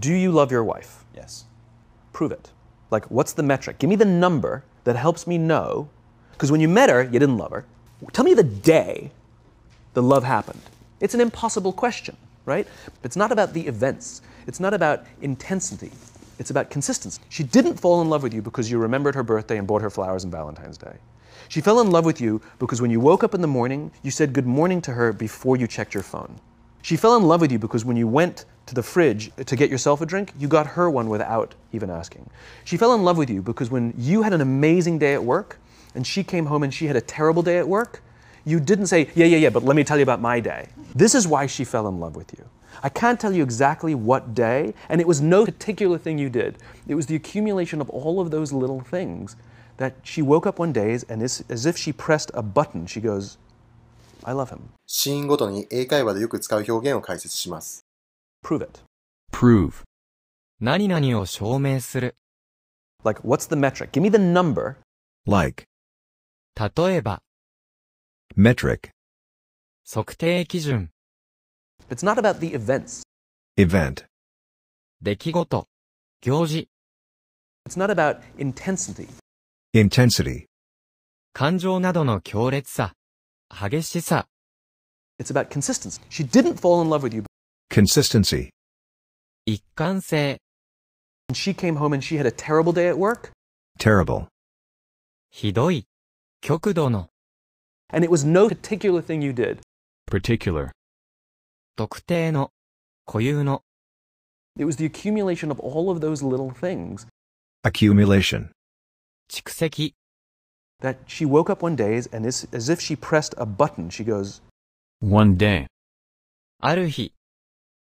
Do you love your wife? Yes. Prove it. Like, what's the metric? Give me the number that helps me know. Because when you met her, you didn't love her. Tell me the day the love happened. It's an impossible question, right? It's not about the events, it's not about intensity, it's about consistency. She didn't fall in love with you because you remembered her birthday and bought her flowers on Valentine's Day. She fell in love with you because when you woke up in the morning, you said good morning to her before you checked your phone. She fell in love with you because when you went to the fridge to get yourself a drink, you got her one without even asking. She fell in love with you because when you had an amazing day at work and she came home and she had a terrible day at work, you didn't say, Yeah, yeah, yeah, but let me tell you about my day. This is why she fell in love with you. I can't tell you exactly what day, and it was no particular thing you did. It was the accumulation of all of those little things that she woke up one day and is, as if she pressed a button, she goes, I love him. シーンごとに英会話でよく使う表現を解説します。Prove it. Prove. Like, what's the metric? Give me the number. Like. 例えば、Metric. It's not about the events. Event. It's not about intensity. Intensity. 感情などの強烈さ、激しさ、It's about consistency. She didn't fall in love with you Consistency. 一貫性 She came home and she had a terrible day at work, Terrible. ひどい極度の and it was no particular thing you did. particular, 特定の固有の It was the accumulation of all of those little things Accumulation. 蓄積 that she woke up one day and as if she pressed a button, she goes, one day, ある日